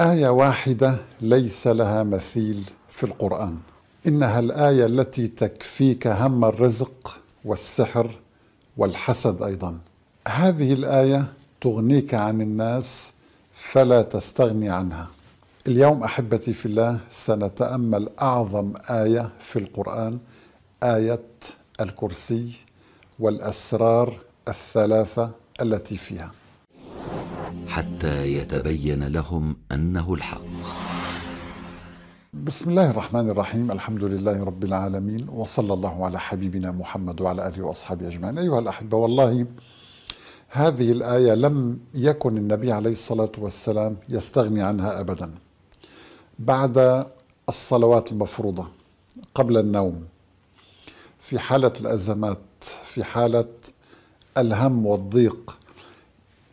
آية واحدة ليس لها مثيل في القرآن إنها الآية التي تكفيك هم الرزق والسحر والحسد أيضا هذه الآية تغنيك عن الناس فلا تستغني عنها اليوم أحبتي في الله سنتأمل أعظم آية في القرآن آية الكرسي والأسرار الثلاثة التي فيها حتى يتبين لهم انه الحق بسم الله الرحمن الرحيم الحمد لله رب العالمين وصلى الله على حبيبنا محمد وعلى اله واصحابه اجمعين ايها الاحبه والله هذه الايه لم يكن النبي عليه الصلاه والسلام يستغني عنها ابدا بعد الصلوات المفروضه قبل النوم في حاله الازمات في حاله الهم والضيق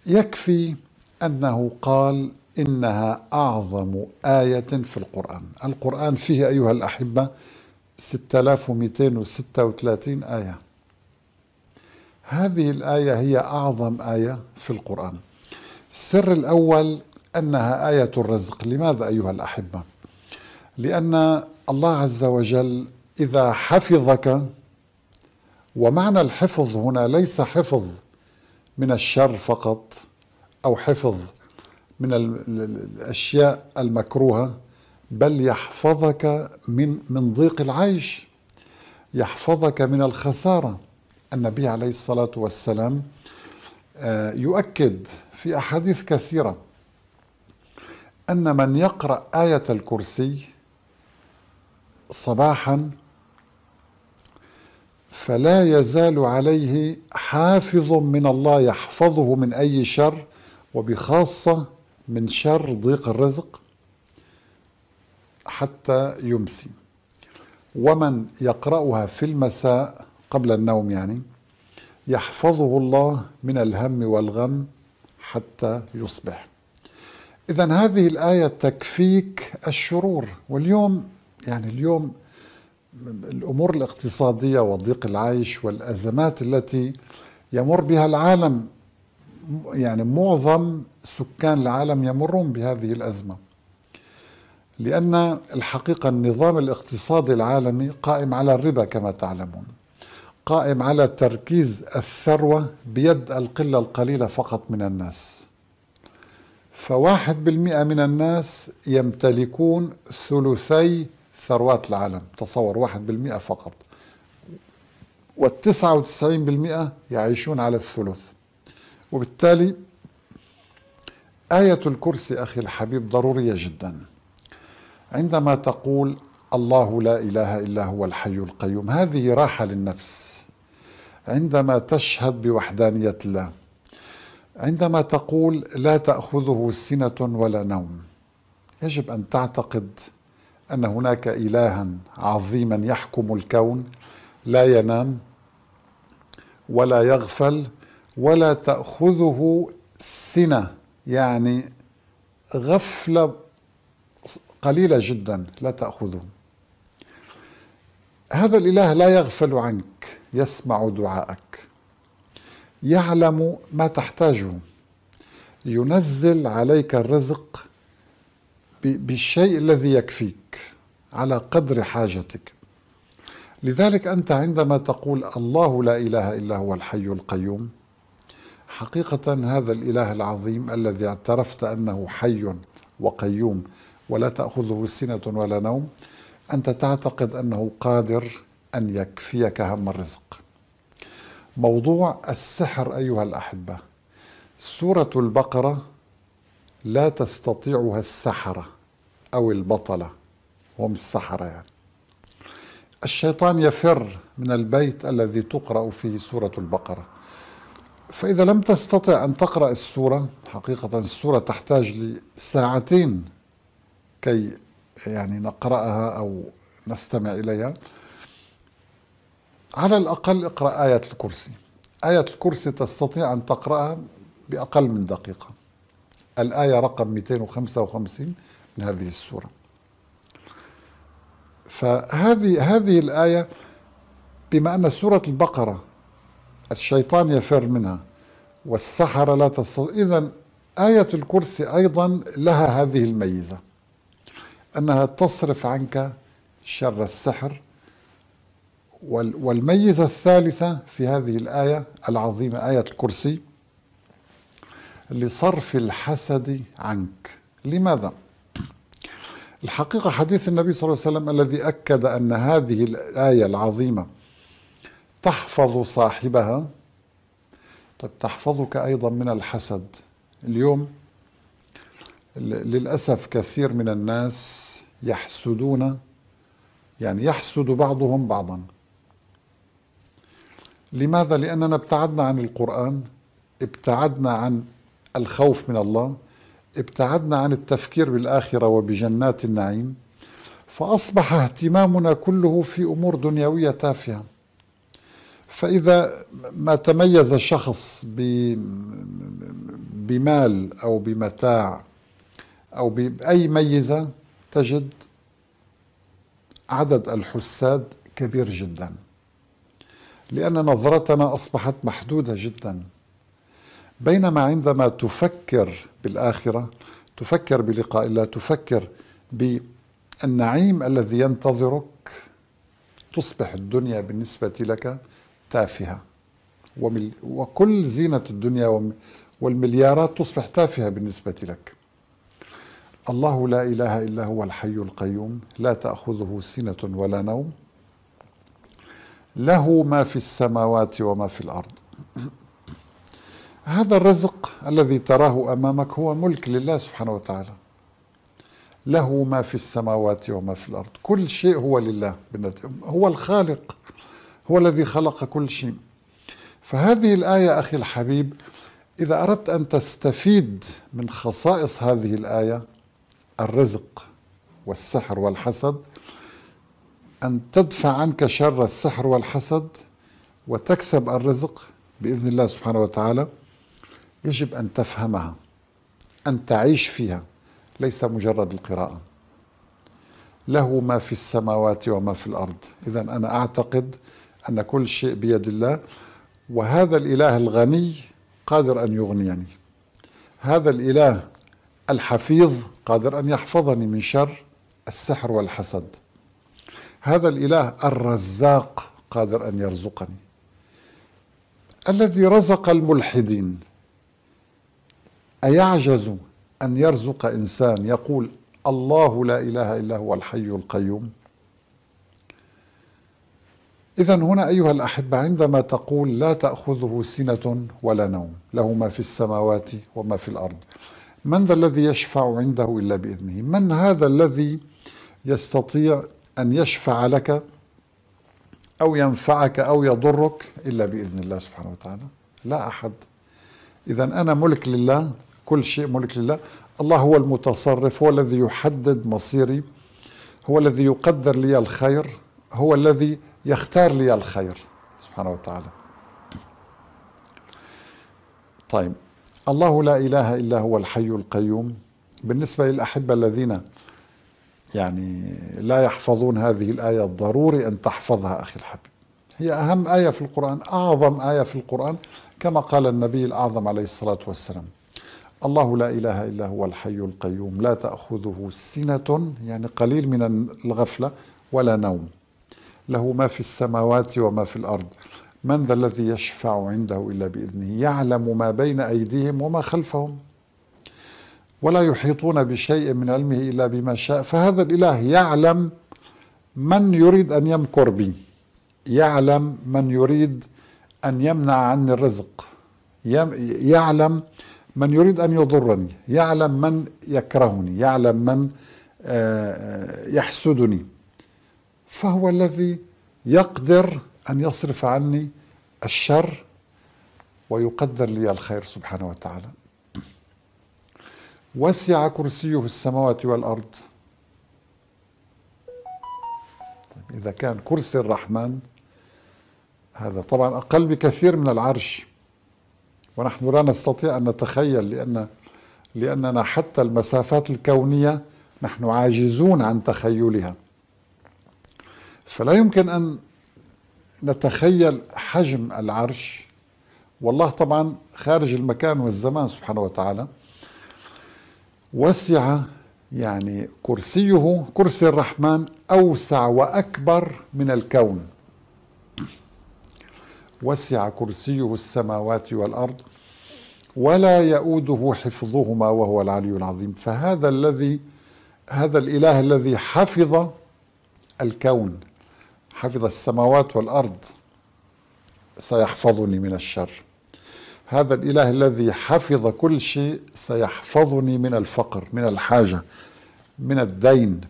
يكفي أنه قال إنها أعظم آية في القرآن القرآن فيه أيها الأحبة 6236 آية هذه الآية هي أعظم آية في القرآن السر الأول أنها آية الرزق لماذا أيها الأحبة؟ لأن الله عز وجل إذا حفظك ومعنى الحفظ هنا ليس حفظ من الشر فقط أو حفظ من الأشياء المكروهة بل يحفظك من من ضيق العيش يحفظك من الخسارة النبي عليه الصلاة والسلام آه، يؤكد في أحاديث كثيرة أن من يقرأ آية الكرسي صباحا فلا يزال عليه حافظ من الله يحفظه من أي شر وبخاصة من شر ضيق الرزق حتى يمسي ومن يقرأها في المساء قبل النوم يعني يحفظه الله من الهم والغم حتى يصبح إذا هذه الآية تكفيك الشرور واليوم يعني اليوم الأمور الاقتصادية وضيق العيش والأزمات التي يمر بها العالم يعني معظم سكان العالم يمرون بهذه الأزمة لأن الحقيقة النظام الاقتصادي العالمي قائم على الربا كما تعلمون قائم على تركيز الثروة بيد القلة القليلة فقط من الناس فواحد بالمئة من الناس يمتلكون ثلثي ثروات العالم تصور واحد بالمئة فقط والتسعة وتسعين بالمئة يعيشون على الثلث وبالتالي آية الكرسي أخي الحبيب ضرورية جدا عندما تقول الله لا إله إلا هو الحي القيوم هذه راحة للنفس عندما تشهد بوحدانية الله عندما تقول لا تأخذه سنة ولا نوم يجب أن تعتقد أن هناك إلها عظيما يحكم الكون لا ينام ولا يغفل ولا تأخذه سنة يعني غفلة قليلة جدا لا تأخذه هذا الإله لا يغفل عنك يسمع دعاءك يعلم ما تحتاجه ينزل عليك الرزق بالشيء الذي يكفيك على قدر حاجتك لذلك أنت عندما تقول الله لا إله إلا هو الحي القيوم حقيقة هذا الإله العظيم الذي اعترفت أنه حي وقيوم ولا تأخذه سنة ولا نوم أنت تعتقد أنه قادر أن يكفيك هم الرزق موضوع السحر أيها الأحبة سورة البقرة لا تستطيعها السحرة أو البطلة هم السحرة يعني الشيطان يفر من البيت الذي تقرأ فيه سورة البقرة فإذا لم تستطع أن تقرأ السورة حقيقة السورة تحتاج لساعتين كي يعني نقرأها أو نستمع إليها على الأقل اقرأ آية الكرسي آية الكرسي تستطيع أن تقرأها بأقل من دقيقة الآية رقم 255 من هذه السورة فهذه هذه الآية بما أن سورة البقرة الشيطان يفر منها والسحرة لا تستطيع إذا آية الكرسي أيضا لها هذه الميزة أنها تصرف عنك شر السحر والميزة الثالثة في هذه الآية العظيمة آية الكرسي لصرف الحسد عنك لماذا؟ الحقيقة حديث النبي صلى الله عليه وسلم الذي أكد أن هذه الآية العظيمة تحفظ صاحبها طب تحفظك أيضا من الحسد اليوم للأسف كثير من الناس يحسدون يعني يحسد بعضهم بعضا لماذا؟ لأننا ابتعدنا عن القرآن ابتعدنا عن الخوف من الله ابتعدنا عن التفكير بالآخرة وبجنات النعيم فأصبح اهتمامنا كله في أمور دنيوية تافهة فإذا ما تميز شخص بمال أو بمتاع أو بأي ميزة تجد عدد الحساد كبير جدا لأن نظرتنا أصبحت محدودة جدا بينما عندما تفكر بالآخرة تفكر بلقاء الله تفكر بالنعيم الذي ينتظرك تصبح الدنيا بالنسبة لك تافهة ومل وكل زينة الدنيا والمليارات تصبح تافهة بالنسبة لك الله لا إله إلا هو الحي القيوم لا تأخذه سنة ولا نوم له ما في السماوات وما في الأرض هذا الرزق الذي تراه أمامك هو ملك لله سبحانه وتعالى له ما في السماوات وما في الأرض كل شيء هو لله هو الخالق هو الذي خلق كل شيء فهذه الآية أخي الحبيب إذا أردت أن تستفيد من خصائص هذه الآية الرزق والسحر والحسد أن تدفع عنك شر السحر والحسد وتكسب الرزق بإذن الله سبحانه وتعالى يجب أن تفهمها أن تعيش فيها ليس مجرد القراءة له ما في السماوات وما في الأرض إذا أنا أعتقد أن كل شيء بيد الله وهذا الإله الغني قادر أن يغنيني هذا الإله الحفيظ قادر أن يحفظني من شر السحر والحسد هذا الإله الرزاق قادر أن يرزقني الذي رزق الملحدين أيعجز أن يرزق إنسان يقول الله لا إله إلا هو الحي القيوم إذا هنا أيها الأحبة عندما تقول لا تأخذه سنة ولا نوم له ما في السماوات وما في الأرض من ذا الذي يشفع عنده إلا بإذنه من هذا الذي يستطيع أن يشفع لك أو ينفعك أو يضرك إلا بإذن الله سبحانه وتعالى لا أحد إذا أنا ملك لله كل شيء ملك لله الله هو المتصرف هو الذي يحدد مصيري هو الذي يقدر لي الخير هو الذي يختار لي الخير سبحانه وتعالى طيب الله لا إله إلا هو الحي القيوم بالنسبة للأحبة الذين يعني لا يحفظون هذه الآية ضروري أن تحفظها أخي الحبيب هي أهم آية في القرآن أعظم آية في القرآن كما قال النبي الأعظم عليه الصلاة والسلام الله لا إله إلا هو الحي القيوم لا تأخذه سنة يعني قليل من الغفلة ولا نوم له ما في السماوات وما في الارض من ذا الذي يشفع عنده الا باذنه يعلم ما بين ايديهم وما خلفهم ولا يحيطون بشيء من علمه الا بما شاء فهذا الاله يعلم من يريد ان يمكر بي يعلم من يريد ان يمنع عني الرزق يعلم من يريد ان يضرني يعلم من يكرهني يعلم من آه، يحسدني فهو الذي يقدر أن يصرف عني الشر ويقدر لي الخير سبحانه وتعالى وسع كرسيه السماوات والأرض طيب، إذا كان كرسي الرحمن هذا طبعا أقل بكثير من العرش ونحن لا نستطيع أن نتخيل لأن لأننا حتى المسافات الكونية نحن عاجزون عن تخيلها فلا يمكن أن نتخيل حجم العرش والله طبعا خارج المكان والزمان سبحانه وتعالى وسع يعني كرسيه كرسي الرحمن أوسع وأكبر من الكون وسع كرسيه السماوات والأرض ولا يؤوده حفظهما وهو العلي العظيم فهذا الذي هذا الإله الذي حفظ الكون حفظ السماوات والارض سيحفظني من الشر هذا الاله الذي حفظ كل شيء سيحفظني من الفقر من الحاجه من الدين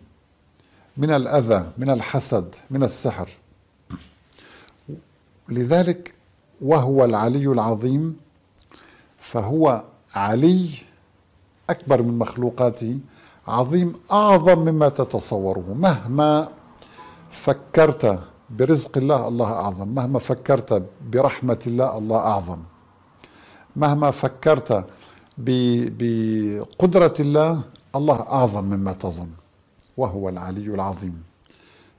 من الاذى من الحسد من السحر لذلك وهو العلي العظيم فهو علي اكبر من مخلوقاته عظيم اعظم مما تتصوره مهما فكرت برزق الله الله أعظم مهما فكرت برحمة الله الله أعظم مهما فكرت بقدرة الله الله أعظم مما تظن وهو العلي العظيم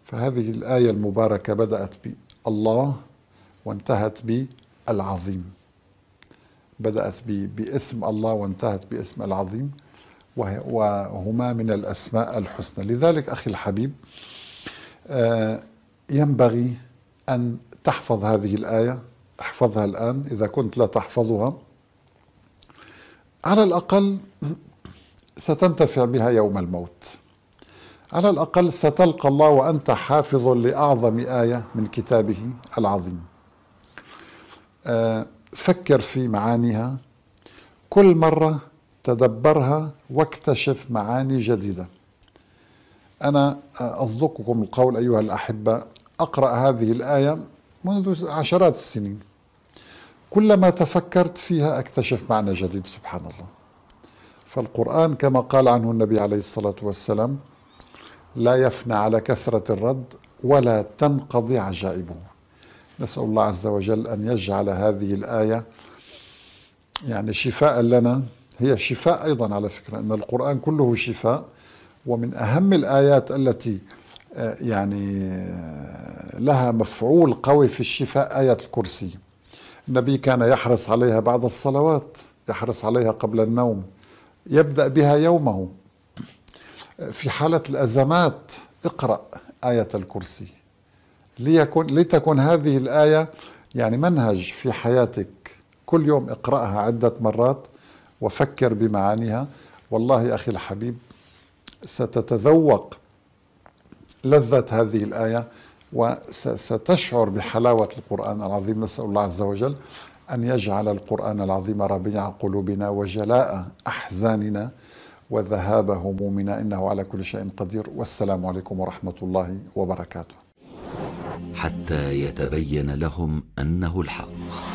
فهذه الآية المباركة بدأت بالله وانتهت بالعظيم بدأت باسم الله وانتهت باسم العظيم وهما من الأسماء الحسنى لذلك أخي الحبيب آه، ينبغي أن تحفظ هذه الآية احفظها الآن إذا كنت لا تحفظها على الأقل ستنتفع بها يوم الموت على الأقل ستلقى الله وأنت حافظ لأعظم آية من كتابه العظيم آه، فكر في معانيها كل مرة تدبرها واكتشف معاني جديده أنا أصدقكم القول أيها الأحبة أقرأ هذه الآية منذ عشرات السنين كلما تفكرت فيها أكتشف معنى جديد سبحان الله فالقرآن كما قال عنه النبي عليه الصلاة والسلام لا يفنى على كثرة الرد ولا تنقضي عجائبه نسأل الله عز وجل أن يجعل هذه الآية يعني شفاء لنا هي شفاء أيضا على فكرة أن القرآن كله شفاء ومن أهم الآيات التي آه، يعني آه، لها مفعول قوي في الشفاء آية الكرسي النبي كان يحرص عليها بعد الصلوات يحرص عليها قبل النوم يبدأ بها يومه في حالة الأزمات اقرأ آية الكرسي ليكن لتكن هذه الآية يعني منهج في حياتك كل يوم اقرأها عدة مرات وفكر بمعانيها والله يا أخي الحبيب ستتذوق لذة هذه الآية وستشعر بحلاوة القرآن العظيم نسأل الله عز وجل أن يجعل القرآن العظيم ربيع قلوبنا وجلاء أحزاننا وذهاب همومنا إنه على كل شيء قدير والسلام عليكم ورحمة الله وبركاته حتى يتبين لهم أنه الحق